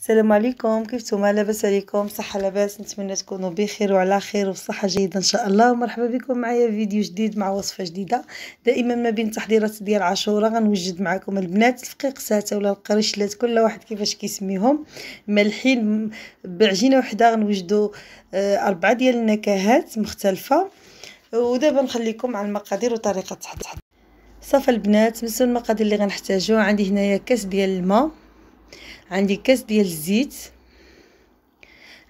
السلام عليكم كيف نتوما لاباس عليكم صحه لاباس نتمنى تكونوا بخير وعلى خير وصحه جيده ان شاء الله ومرحبا بكم معايا في فيديو جديد مع وصفه جديده دائما ما بين تحضيرات ديال عاشوراء غنوجد معكم البنات الفقيق ساته ولا القرشلات كل واحد كيفاش كيسميهم مالحين بعجينه وحده غنوجدوا آه، اربعه ديال النكهات مختلفه ودابا نخليكم مع المقادير وطريقه التحضير صافي البنات بالنسبه للمقادير اللي غنحتاجو عندي هنايا كاس ديال الماء عندي كاس ديال الزيت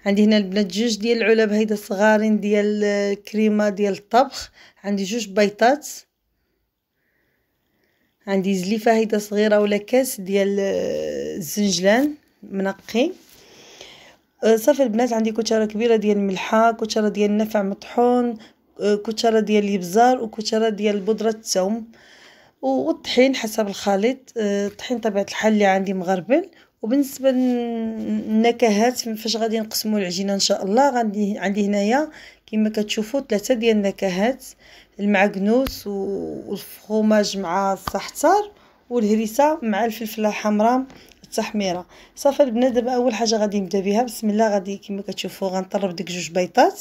عندي هنا البنات جوج ديال العلب هيدا صغارين ديال الكريمه ديال الطبخ عندي جوج بيضات عندي زليفه هيدا صغيره ولا كاس ديال الزنجلان منقي أه، صافي البنات عندي كوتشره كبيره ديال الملحه كوتشره ديال النفع مطحون أه، كوتشره ديال الابزار وكتشره ديال بودره الثوم والطحين حسب الخليط أه، الطحين طبيعه الحال اللي عندي مغربل وبالنسبه للنكهات فاش غادي نقسموا العجينه ان شاء الله غادي عندي هنايا كما كتشوفوا ثلاثه ديال النكهات المعكنوس والفخوماج مع الصحتار والهريسه مع الفلفله الحمراء التحميره صافي البنات دابا اول حاجه غادي نبدا بها بسم الله غادي كما كتشوفوا غنطرب ديك جوج بيضات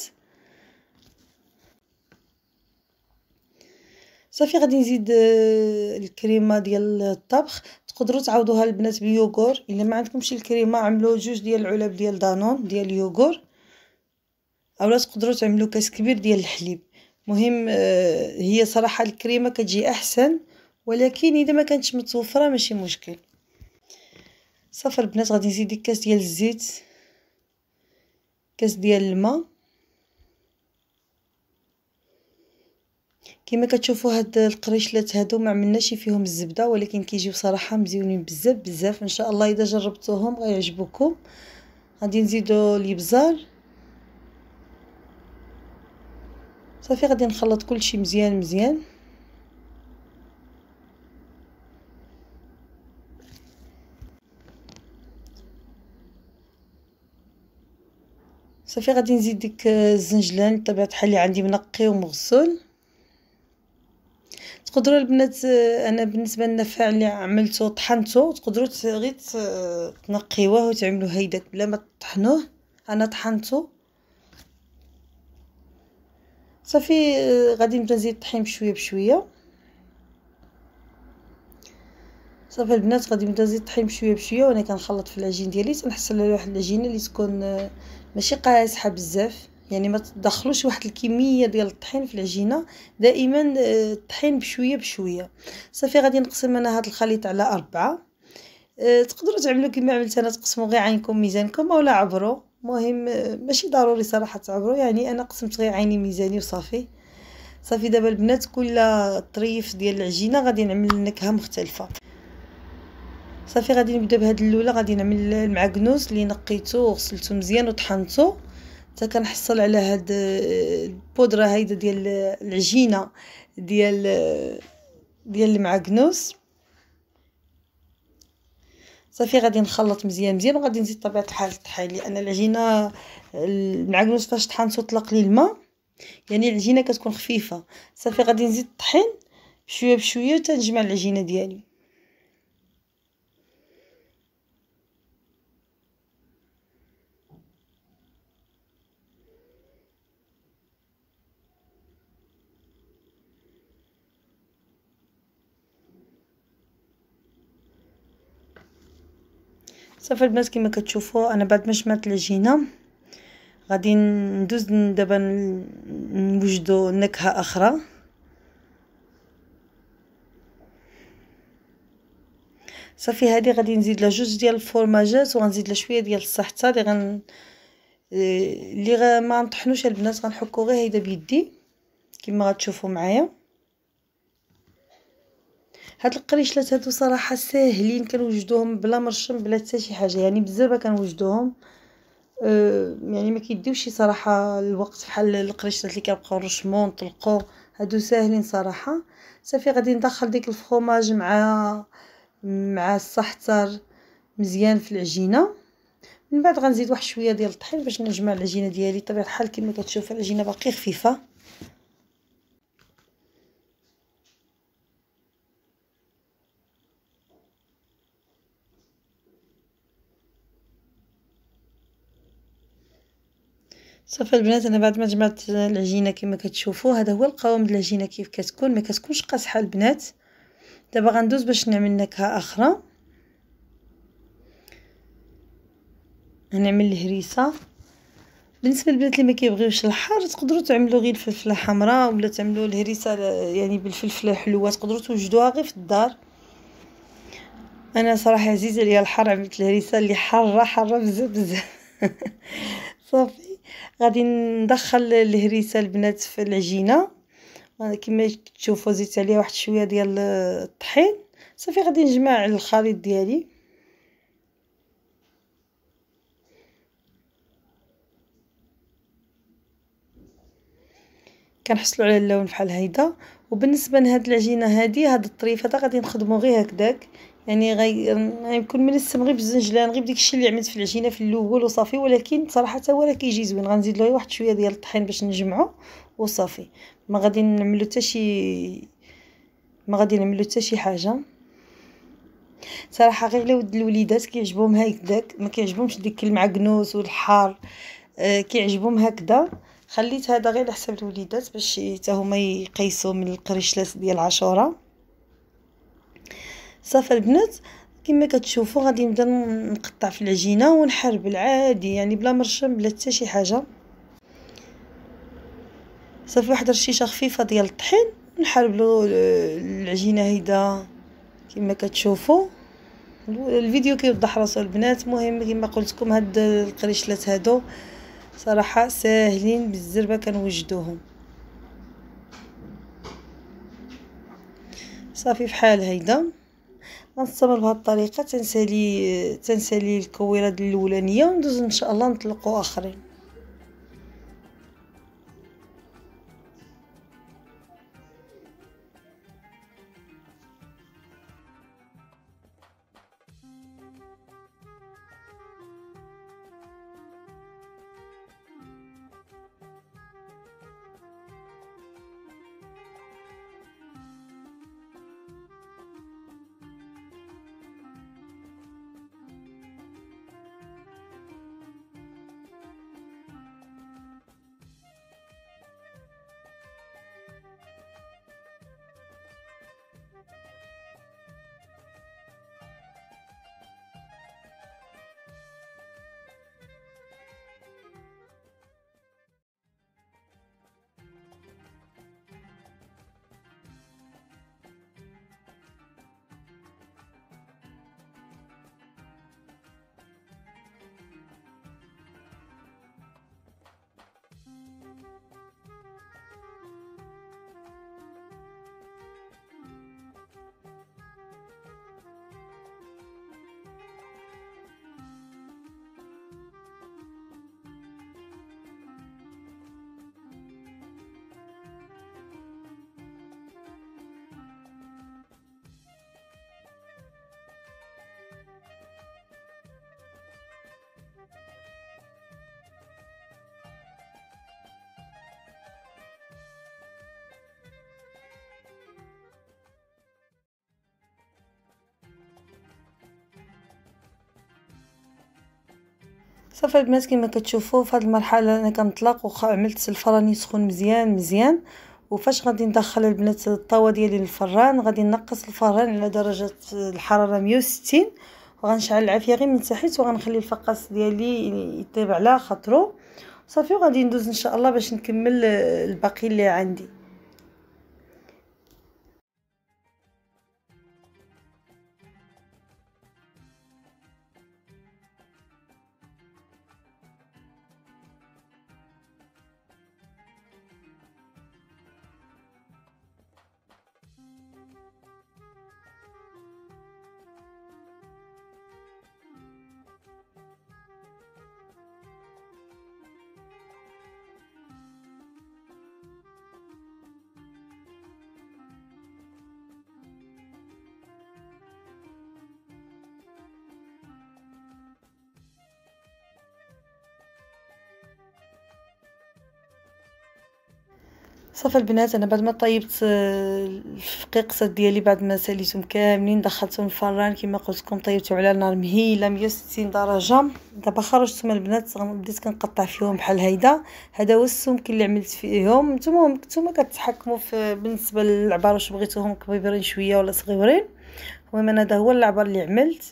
صافي غادي نزيد آه، الكريمه ديال الطبخ تقدروا تعوضوها البنات باليوغور الا ما عندكمش الكريمه عملوا جوج ديال العلب ديال دانون ديال اليوغور اولا تقدروا تعملوا كاس كبير ديال الحليب مهم آه، هي صراحه الكريمه كتجي احسن ولكن اذا ما كانتش متوفره ماشي مشكل صافي البنات غادي نزيد كاس ديال الزيت كاس ديال الماء كما كتشوفوا هاد القريشلات هادو ما عملناش فيهم الزبده ولكن كيجيو صراحه مزيونين بزاف بزاف ان شاء الله اذا جربتوهم غيعجبوكم غادي نزيدو الابزار صافي غادي نخلط كلشي مزيان مزيان صافي غادي نزيد ديك الزنجلان بطبيعه الحال اللي عندي منقي ومغسول تقدروا البنات آه، انا بالنسبه لنا النفع اللي عملته طحنته تقدروا غير تنقيوه وتعملوا هيداك بلا ما تطحنوه انا طحنته صافي آه، غادي نبدا نزيد الطحين بشويه بشويه صافي البنات غادي نبدا نزيد الطحين بشويه بشويه وانا كنخلط في العجين ديالي تنحصل على واحد العجينه اللي تكون آه، ماشي قاصحه بزاف يعني ما تدخلوش واحد الكميه ديال الطحين في العجينه دائما آه، الطحين بشويه بشويه صافي غادي نقسم انا هذا الخليط على أربعة آه، تقدروا تعملوا كما عملت انا تقسموا غير عينكم ميزانكم اولا عبروا مهم آه، ماشي ضروري صراحه تعبروا يعني انا قسمت غير عيني ميزاني وصافي صافي دابا البنات كل طريف ديال العجينه غادي نعمل نكهه مختلفه صافي غادي نبدا بهاد اللوله غادي نعمل المعكنوس اللي نقيته وغسلته مزيان وطحنته حتى كنحصل على هاد آه، البودره هيدا ديال آه، العجينه ديال آه، ديال المعكنوس صافي غادي نخلط مزيان مزيان وغادي نزيد طبيعه الحال طحين لان العجينه المعكنوس فاش طحنتو تطلق لي الماء يعني العجينه كتكون خفيفه صافي غادي نزيد الطحين بشويه بشويه تنجمع العجينه ديالي صافي البنات كما كتشوفوا انا بعد ما شمت العجينه غادي ندوز دابا نوجدوا نكهه اخرى صافي هذه غادي نزيد لها جوج ديال الفورماجات وغنزيد لها شويه ديال الصحته آه، اللي غن اللي ما نطحنوش البنات غنحكو غير هيدا بيدي كما غتشوفوا معايا هاد القريشلات هادو صراحه ساهلين كنوجدوهم بلا مرشم بلا حتى شي حاجه يعني بزاف كنوجدوهم أه يعني ما كيديوش صراحه الوقت بحال القريشلات اللي كنبقاو نرشمو ونطلقو هادو ساهلين صراحه صافي غادي ندخل ديك الفخوماج مع مع الصحتر مزيان في العجينه من بعد غنزيد واحد شويه ديال الطحين باش نجمع العجينه ديالي طبيعه الحال كما كتشوف العجينه باقي خفيفه صافي البنات انا بعد ما جمعت العجينه كما كتشوفوا هذا هو القوام ديال العجينه كيف كتكون ما كتكونش قاصحه البنات دابا غندوز باش نعمل نكهه اخرى هنعمل الهريسه بالنسبه للبنات اللي ما كيبغيوش الحار تقدروا تعملوا غير الفلفله حمراء ولا تعملوا الهريسه يعني بالفلفله الحلوه تقدروا توجدوها غير في الدار انا صراحه عزيزه ليا الحار عملت الهريسه اللي حاره حاره بزاف بزاف صافي غادي ندخل الهريسه البنات في العجينه آه، كما تشوفوا زيت عليها واحد شويه ديال الطحين صافي غادي نجمع الخليط ديالي كنحصلوا على اللون بحال هيدا وبالنسبه لهاد العجينه هادي هاد الطريف هادا غادي نخدمو غير هكداك يعني غيكون من ملسم غير بالزنجلان غير بديك الشيء اللي عملت في العجينه في الاول وصافي ولكن صراحه تا هو كيجي زوين غنزيد له واحد شويه ديال الطحين باش نجمعو وصافي ما غادي نعملو حتى شي ما غادي نعملو حتى شي حاجه صراحه غير على ود الوليدات كيعجبهم هكداك ما كيعجبهمش ديك المعكنوس والحار آه كيعجبهم هكذا خليت هذا غير حساب الوليدات باش حتى هما يقيسوا من القريشلات ديال عاشوره صافي البنات كما كتشوفوا غادي نبدا نقطع في العجينه ونحرب العادي يعني بلا مرشم بلا حتى شي حاجه صافي واحد رشيشه خفيفه ديال الطحين نحربلو آه، العجينه هيدا كما كتشوفوا الفيديو كيوضح راسو البنات مهم كما قلت لكم هاد القريشلات هادو صراحه ساهلين بزاف كنوجدوهم صافي فحال هيدا غنستمر بهاد الطريقه تنسالي تنسالي الكويره الاولانيه وندوز ان شاء الله نطلقوا اخرين صافي البنات كما كتشوفوا في هذه المرحله انا كنطلق وعملت الفراني يسخن مزيان مزيان وفاش غادي ندخل البنات الطاوه ديالي للفران غادي نقص الفران على درجه الحراره 160 وغنشعل العافيه غير من تحت وغنخلي الفقاس ديالي يطيب على خاطرو صافي وغادي ندوز ان شاء الله باش نكمل الباقي اللي عندي صافي البنات انا بعد ما طيبت آه، الفقيقصات ديالي بعد ما ساليتهم كاملين دخلتهم الفران كما قلت لكم طيبته على نار مهيله 160 درجه دابا خرجتهم البنات بديت كنقطع فيهم بحال هيدا هذا هو السمك اللي عملت فيهم نتوما نتوما كتحكموا في بالنسبه للعبار واش بغيتوهم كبيرين شويه ولا صغيرين المهم انا هذا هو العبار اللي عملت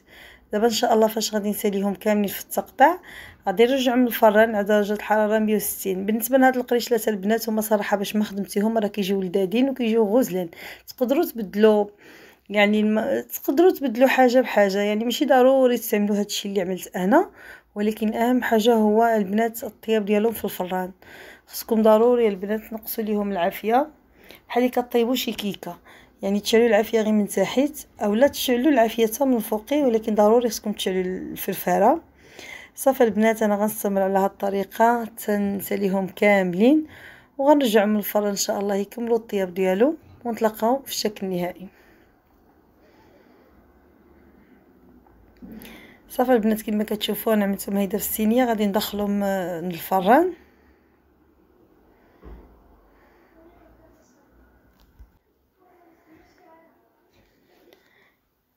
دابا ان شاء الله فاش غادي نساليهم كاملين في التقطيع غادي نرجعو من الفران على درجه الحراره 160 بالنسبه لهاد القريشلات البنات هما صراحه باش ما خدمتيهم راه كيجيو لدادين وكيجيو غزلان تقدروا تبدلوا يعني الم... تقدروا تبدلوا حاجه بحاجه يعني ماشي ضروري تستعملوا هادشي اللي عملت انا ولكن اهم حاجه هو البنات الطياب ديالهم في الفران خصكم ضروري البنات نقصوا ليهم العافيه بحال كطيبوا شي كيكه يعني تشعلوا العافيه غير من تحت اولا تشعلوا العافيه حتى من فوقي ولكن ضروري خصكم تشعلوا الفرفاره صافي البنات انا غنستمر على هاد الطريقه تنساليهم كاملين وغنرجعو من الفرن ان شاء الله يكملوا الطياب ديالو ونتلاقاو في الشكل النهائي صافي البنات كما كتشوفوا انا عملتهم هيدا في الصينيه غادي ندخلهم آه، للفران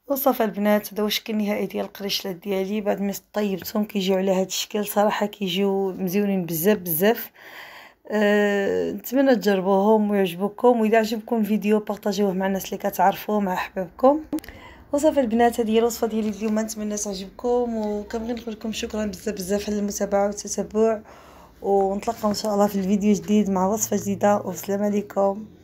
وصافي البنات هذا هو الشكل النهائي ديال القريشلات ديالي بعد ما طيبتهم كيجيو على هذا الشكل صراحه كيجيو مزيونين بزاف بزاف أه، نتمنى تجربوهم ويعجبوكم واذا عجبكم الفيديو بارطاجيوه مع الناس اللي كتعرفو مع احبابكم وصافي البنات هذه هي الوصفه ديالي اليوم نتمنى تعجبكم وكنبغي نقول لكم شكرا بزاف بزاف على المتابعه والتتبع ونتلاقاو ان شاء الله في الفيديو جديد مع وصفه جديده والسلام عليكم